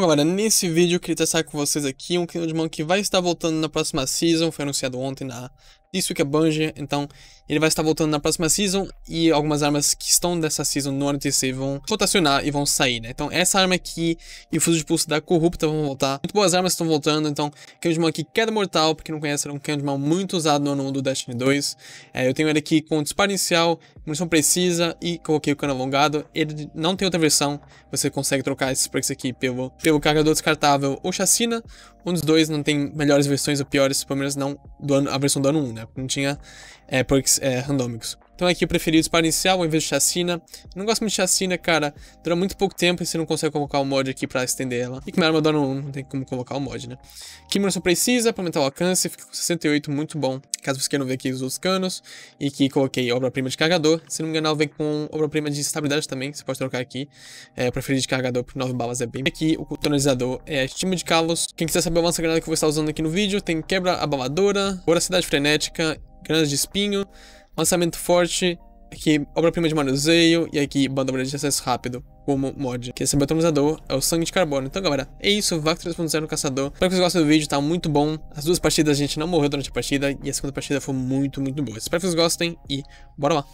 Bom galera, nesse vídeo eu queria testar com vocês aqui um Kingdom Demon que vai estar voltando na próxima season, foi anunciado ontem na isso é banja então ele vai estar voltando na próxima season e algumas armas que estão dessa season no NTC vão rotacionar e vão sair, né? Então essa arma aqui e o fuso de pulso da Corrupta vão voltar. Muito boas armas estão voltando, então Candyman aqui, Queda Mortal, porque quem não conhece, era um Candyman muito usado no ano 1 do Destiny 2. É, eu tenho ele aqui com disparo inicial, munição precisa e coloquei o cano alongado. Ele não tem outra versão, você consegue trocar esses perks aqui pelo, pelo carregador descartável ou chacina um dos dois não tem melhores versões ou piores, pelo menos não do ano, a versão do ano 1, né? Porque não tinha é, perks é, randômicos. Então aqui preferidos para iniciar, ao invés de chacina. Eu não gosto muito de chacina, cara. Dura muito pouco tempo e você não consegue colocar o mod aqui pra estender ela. E que minha no não, não tem como colocar o mod, né? Kimura só precisa pra aumentar o alcance, fica com 68, muito bom. Caso você queira ver aqui os outros canos. E que coloquei obra-prima de carregador. Se não me engano, vem com obra-prima de estabilidade também, você pode trocar aqui. É, eu preferi de carregador por 9 balas, é bem. Aqui o tonalizador é estima de calos. Quem quiser saber o massa granada que eu vou estar usando aqui no vídeo, tem quebra abaladora, voracidade cidade frenética, granas de espinho, Lançamento forte, aqui obra-prima de manuseio e aqui banda de acesso rápido como mod, que esse meu atomizador é o sangue de carbono. Então, galera, é isso, VAC 3.0 no caçador. Espero que vocês gostem do vídeo, tá muito bom. As duas partidas a gente não morreu durante a partida e a segunda partida foi muito, muito boa. Espero que vocês gostem e bora lá.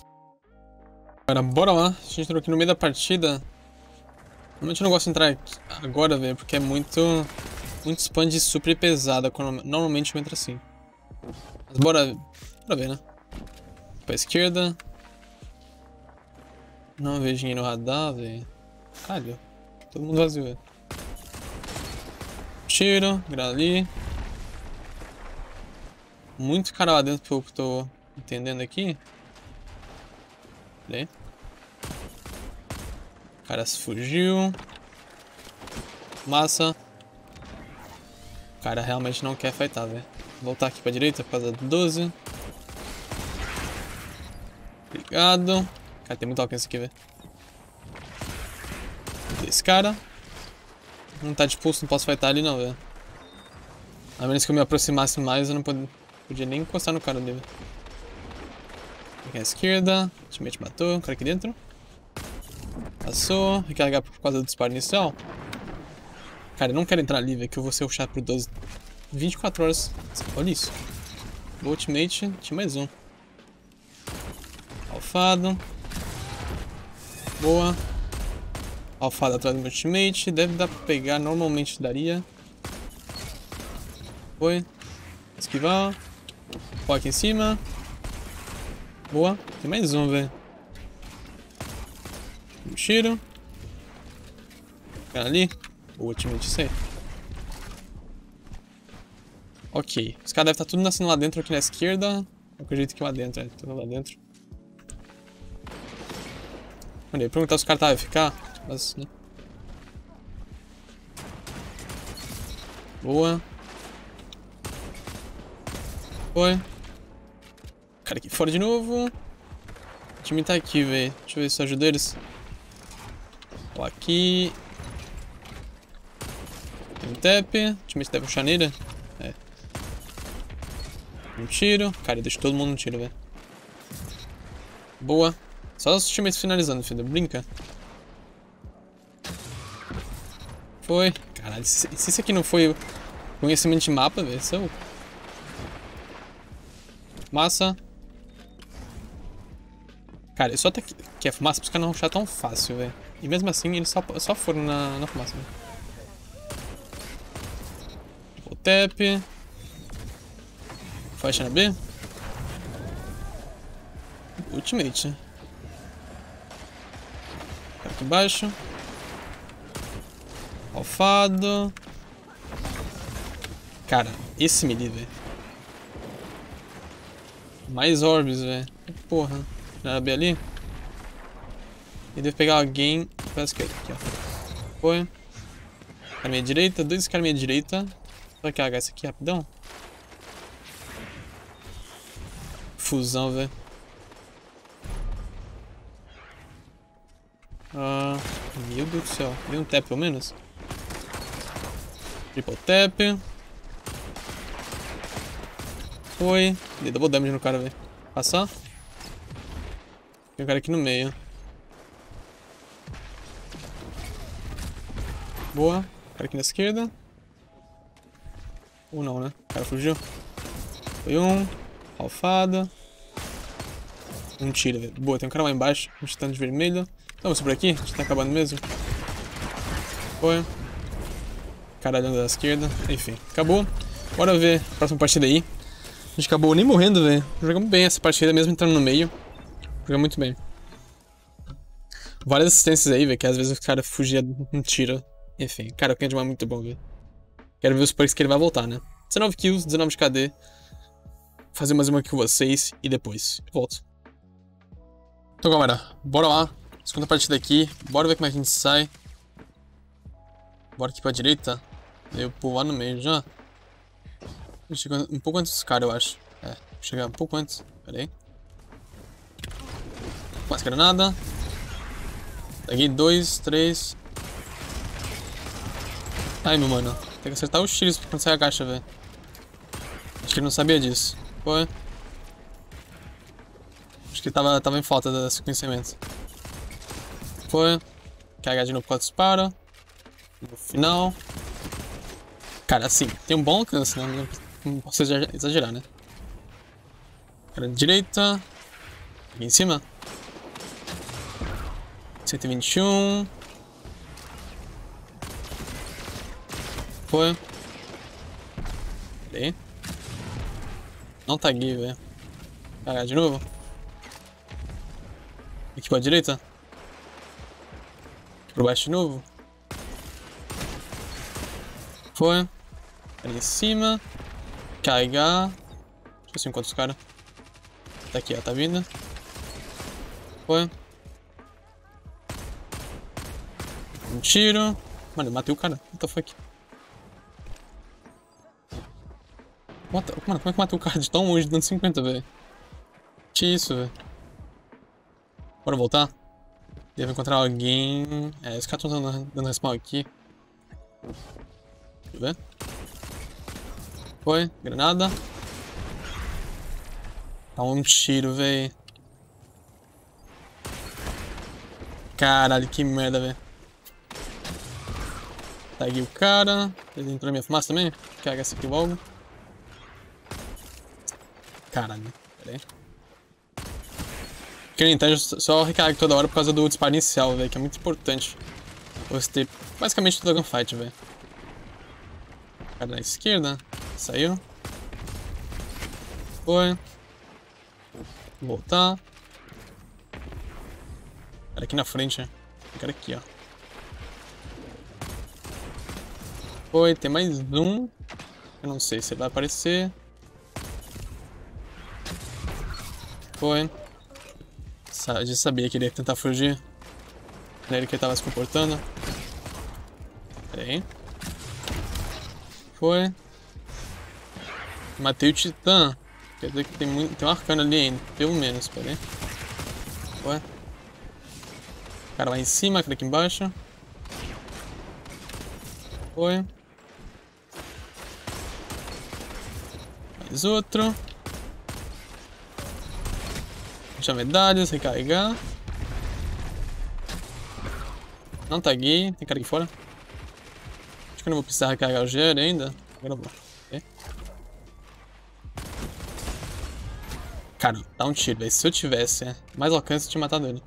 agora bora lá. A gente entrou aqui no meio da partida. Normalmente eu não gosto de entrar agora, velho, porque é muito... Muito spam de super pesada. Normalmente eu entro assim. Mas bora... Bora ver, né? pra esquerda. Não vejo ninguém no radar, velho. Caralho. Todo mundo vazio, velho. Tiro, ali. Muito cara lá dentro, pelo que eu tô entendendo aqui. Peraí. O cara se fugiu. Massa. O cara realmente não quer fightar, velho. Voltar aqui pra direita por causa do 12. Marcado. Cara, tem muito alcance aqui, velho. Esse cara. Não tá de pulso, não posso fightar ali não, velho. A menos que eu me aproximasse mais, eu não podia, podia nem encostar no cara velho. Aqui à esquerda. Ultimate teammate matou. O cara aqui dentro. Passou. Recarregar por causa do disparo inicial. Cara, eu não quero entrar ali, velho, que eu vou ser rushado por 12... 24 horas. Olha isso. Ultimate. Tinha mais um alfado. Boa. Alfado atrás do meu teammate. Deve dar pra pegar, normalmente daria. Foi. Esquivar. Pô aqui em cima. Boa. Tem mais um, velho. Um tiro. Cara ali. Boa, ultimate, isso aí. Ok. Os caras devem estar tudo nascendo lá dentro, aqui na esquerda. É eu acredito que é lá dentro, é. Tudo tá lá dentro responder. Perguntar se o cara tava ficar. Mas, né? Boa. Foi. Cara aqui fora de novo. O time tá aqui, velho. Deixa eu ver se eu ajudo eles. Vou aqui. Tem um tap. O time deve puxar nele. É. Um tiro. Cara, deixa todo mundo um tiro, velho. Boa. Só os times finalizando, filho. Brinca. Foi. Caralho, se, se isso aqui não foi conhecimento de mapa, velho, isso é o... Massa. Cara, eu só até que, que a é fumaça pros caras não rushar tão fácil, velho. E mesmo assim, eles só, só foram na, na fumaça, velho. Né? O tap. Faixa na B. Ultimate, né? baixo. Alfado. Cara, esse melee, velho. Mais orbes, velho. Porra. Já abri ali? E devo pegar alguém pra esquerda. É aqui, ó. Foi. Cara minha direita, dois caras minha direita. Será que ah, esse aqui rapidão. Fusão, velho. Meu Deus do céu. Dei um tap pelo menos. Triple tap. Foi. Dei double damage no cara, velho. Passar. Tem um cara aqui no meio. Boa. Cara aqui na esquerda. Ou não, né? O cara fugiu. Foi um. Alfada. Um tiro, velho. Boa, tem um cara lá embaixo. Um titã de vermelho. Vamos por aqui? A tá acabando mesmo. Foi. Caralho da esquerda. Enfim, acabou. Bora ver a próxima partida aí. A gente acabou nem morrendo, velho. Né? Jogamos bem essa partida, mesmo entrando no meio. Jogamos muito bem. Várias assistências aí, velho, que às vezes o cara fugia um tiro. Enfim, cara, o Candyman é muito bom, velho. Quero ver os perks que ele vai voltar, né? 19 kills, 19 de KD. fazer mais uma aqui com vocês e depois volto. Então, galera, bora lá. Segunda partida aqui. Bora ver como é que a gente sai. Bora aqui pra direita. Eu pular no meio já. Chegando um pouco antes dos caras, eu acho. É, chegar um pouco antes. Pera aí. Mais granada. Peguei dois, três. Ai, meu mano. Tem que acertar os tiros pra quando sair a caixa, velho. Acho que ele não sabia disso. Foi. Acho que ele tava, tava em falta desse conhecimento. Foi. KH de novo com a No final. Cara, assim, tem um bom alcance, né? Não posso exagerar, né? Cara, direita. Aqui em cima. 121. Foi. Cadê? Não tá aqui, velho. Cara, de novo. Aqui pra direita por baixo de novo. Foi. Ali em cima. caiga Deixa eu ver se encontro os caras. Tá aqui, ó. Tá vindo. Foi. Um tiro. Mano, eu matei o cara. What the fuck? What the... Mano, como é que matei o cara de tão longe, dando 50, velho? Que isso, velho? Bora voltar? Devo encontrar alguém. É, os caras estão tá dando, dando respawn aqui. Deixa eu ver. Foi, granada. Dá tá um tiro, véi. Caralho, que merda, véi. Taguei tá o cara. Ele entrou na minha fumaça também. Caga essa aqui logo. Caralho, peraí. Porque o Nintendo só recarrego toda hora por causa do disparo inicial, velho, que é muito importante. Você ter basicamente toda gunfight, velho. Cara da esquerda. Saiu. Foi. Voltar. Cara aqui na frente, né? Cara aqui, ó. Foi, tem mais um. Eu não sei se ele vai aparecer. Foi já sabia que ele ia tentar fugir. Era ele que estava se comportando. Pera aí. Foi. Matei o Titã. Quer dizer que tem, muito, tem um arcano ali ainda, pelo menos, pera aí. Foi. Cara lá em cima, cara aqui embaixo. Foi. Mais outro medalhas, recarregar. Não taguei, tá tem cara aqui fora. Acho que eu não vou precisar recarregar o gel ainda. Agora vou. Okay. Cara, dá um tiro, velho. Se eu tivesse mais alcance, eu tinha matado ele.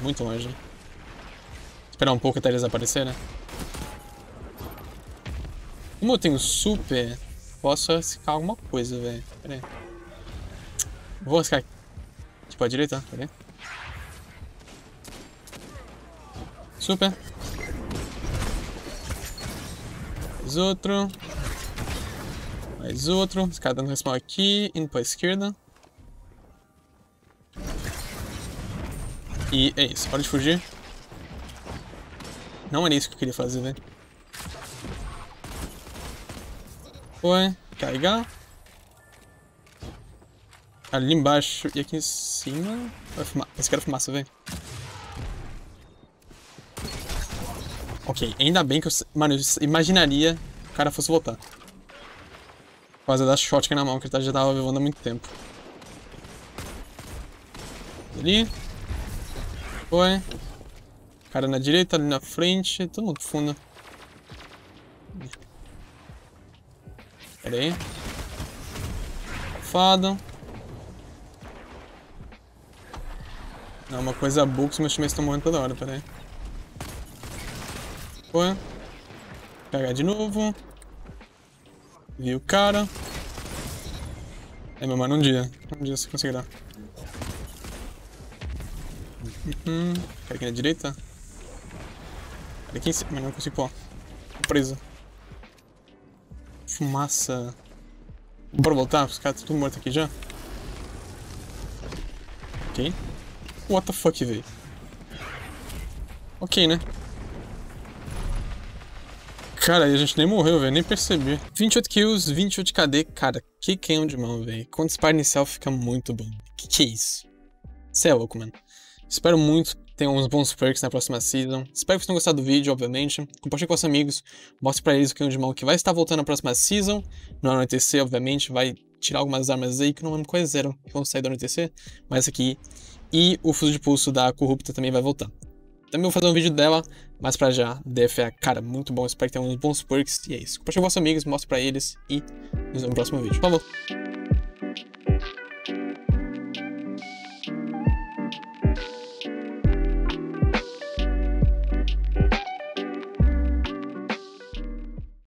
Muito longe. esperar um pouco até eles aparecerem. Né? Como eu tenho super, posso arriscar alguma coisa, velho. Pera aí. Vou arriscar aqui. Tipo, à direita, quer né? ver? Super. Mais outro. Mais outro. Os caras dando respawn aqui, indo pra esquerda. E é isso, Hora de fugir. Não era isso que eu queria fazer, velho. foi. Carregar. Ali embaixo e aqui em cima. Vai fumar. Esse cara é fumaça, velho. Ok, ainda bem que eu. Mano, eu imaginaria que o cara fosse voltar. Quase dar shotgun na mão, que ele tá- já tava levando há muito tempo. Ali. Foi. Cara na direita, ali na frente. Todo mundo fundo. Pera aí. Fada. Não, uma coisa bug se meus times estão morrendo toda hora, pera aí. Foi. Pegar de novo. Vi o cara. É, meu mano, um dia. Um dia você conseguirá. Uhum. Cara aqui na direita. Cara aqui em cima, mas não consigo pôr. Tô preso. Fumaça. Bora voltar, os caras estão tudo mortos aqui já. Ok. What the fuck, velho? Ok, né? Cara, a gente nem morreu, velho, nem percebi. 28 kills, 28 KD, cara, que canhão de mão, velho. Quando dispara inicial fica muito bom. Que que é isso? Cê é louco, mano. Espero muito tem uns bons perks na próxima season. Espero que vocês tenham gostado do vídeo, obviamente. Compartilhe com os amigos, mostre pra eles o canhão de mão que vai estar voltando na próxima season. No anoitecer, obviamente, vai tirar algumas armas aí, que não lembro quais é eram que vão sair do anoitecer, mas aqui. E o fuso de pulso da Corrupta também vai voltar. Também vou fazer um vídeo dela, mas pra já, DFA, cara, muito bom. Espero que tenham uns bons perks. E é isso. Compartilhe com os amigos, mostre pra eles e nos vemos no próximo vídeo. Falou!